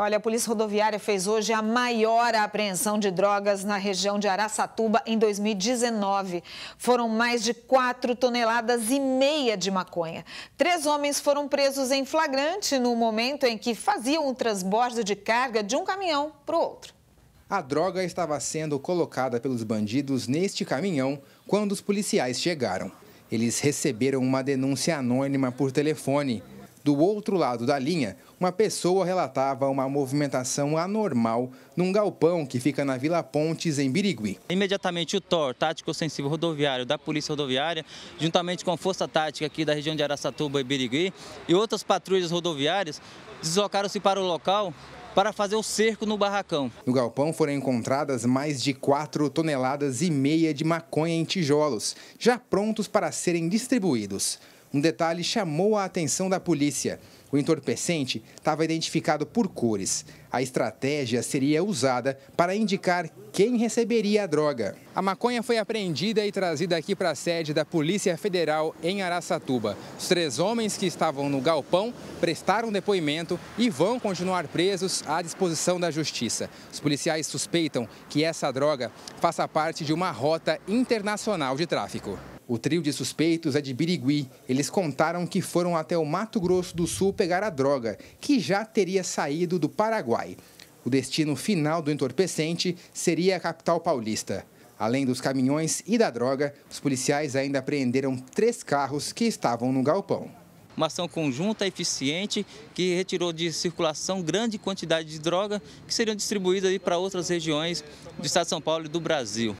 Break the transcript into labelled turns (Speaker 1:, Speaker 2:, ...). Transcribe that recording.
Speaker 1: Olha, a Polícia Rodoviária fez hoje a maior apreensão de drogas na região de Araçatuba em 2019. Foram mais de 4 toneladas e meia de maconha. Três homens foram presos em flagrante no momento em que faziam o transbordo de carga de um caminhão para o outro.
Speaker 2: A droga estava sendo colocada pelos bandidos neste caminhão quando os policiais chegaram. Eles receberam uma denúncia anônima por telefone. Do outro lado da linha, uma pessoa relatava uma movimentação anormal num galpão que fica na Vila Pontes, em Birigui.
Speaker 3: Imediatamente o TOR, Tático Sensível Rodoviário, da Polícia Rodoviária, juntamente com a Força Tática aqui da região de Araçatuba e Birigui e outras patrulhas rodoviárias, deslocaram-se para o local
Speaker 2: para fazer o cerco no barracão. No galpão foram encontradas mais de 4 toneladas e meia de maconha em tijolos, já prontos para serem distribuídos. Um detalhe chamou a atenção da polícia. O entorpecente estava identificado por cores. A estratégia seria usada para indicar quem receberia a droga. A maconha foi apreendida e trazida aqui para a sede da Polícia Federal em Araçatuba. Os três homens que estavam no galpão prestaram depoimento e vão continuar presos à disposição da justiça. Os policiais suspeitam que essa droga faça parte de uma rota internacional de tráfico. O trio de suspeitos é de Birigui. Eles contaram que foram até o Mato Grosso do Sul pegar a droga, que já teria saído do Paraguai. O destino final do entorpecente seria a capital paulista. Além dos caminhões e da droga, os policiais ainda apreenderam três carros que estavam no galpão
Speaker 3: uma ação conjunta eficiente que retirou de circulação grande quantidade de droga que seriam distribuídas para outras regiões do estado de São Paulo e do Brasil.